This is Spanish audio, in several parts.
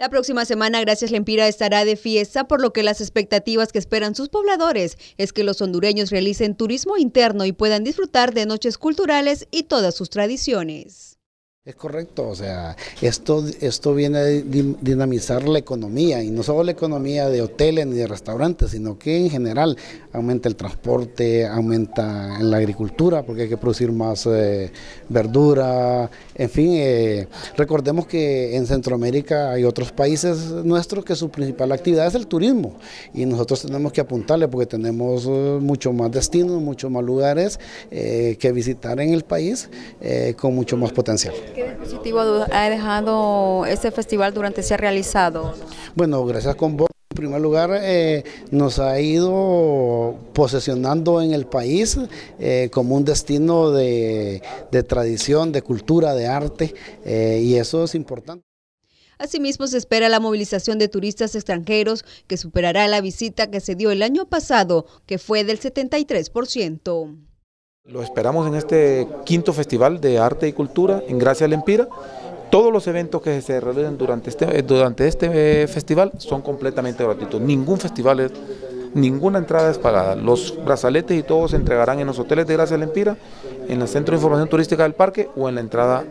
La próxima semana Gracias Lempira estará de fiesta, por lo que las expectativas que esperan sus pobladores es que los hondureños realicen turismo interno y puedan disfrutar de noches culturales y todas sus tradiciones. Es correcto, o sea, esto, esto viene a dinamizar la economía y no solo la economía de hoteles ni de restaurantes, sino que en general aumenta el transporte, aumenta la agricultura porque hay que producir más eh, verdura, en fin, eh, recordemos que en Centroamérica hay otros países nuestros que su principal actividad es el turismo y nosotros tenemos que apuntarle porque tenemos eh, mucho más destinos, muchos más lugares que visitar en el país con mucho más potencial. ¿Qué dispositivo ha dejado este festival durante se ha realizado? Bueno, gracias con vos. En primer lugar, eh, nos ha ido posesionando en el país eh, como un destino de, tradición, de cultura, de arte, eh, y eso es importante. Asimismo, se espera la movilización de turistas extranjeros que superará la visita que se dio el año pasado, que fue del 73%. Lo esperamos en este quinto Festival de Arte y Cultura en Gracia Lempira. Todos los eventos que se realizan durante este, eh, durante este eh, festival son completamente gratuitos. Ningún festival es ninguna entrada es pagada. Los brazaletes y todos se entregarán en los hoteles de Gracia Lempira, en el Centro de Información Turística del Parque o en la entrada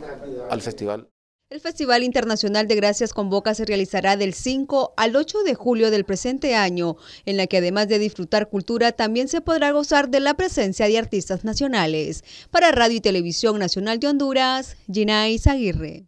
al festival. El Festival Internacional de Gracias con Boca se realizará del 5 al 8 de julio del presente año, en la que además de disfrutar cultura, también se podrá gozar de la presencia de artistas nacionales. Para Radio y Televisión Nacional de Honduras, Gina Aguirre.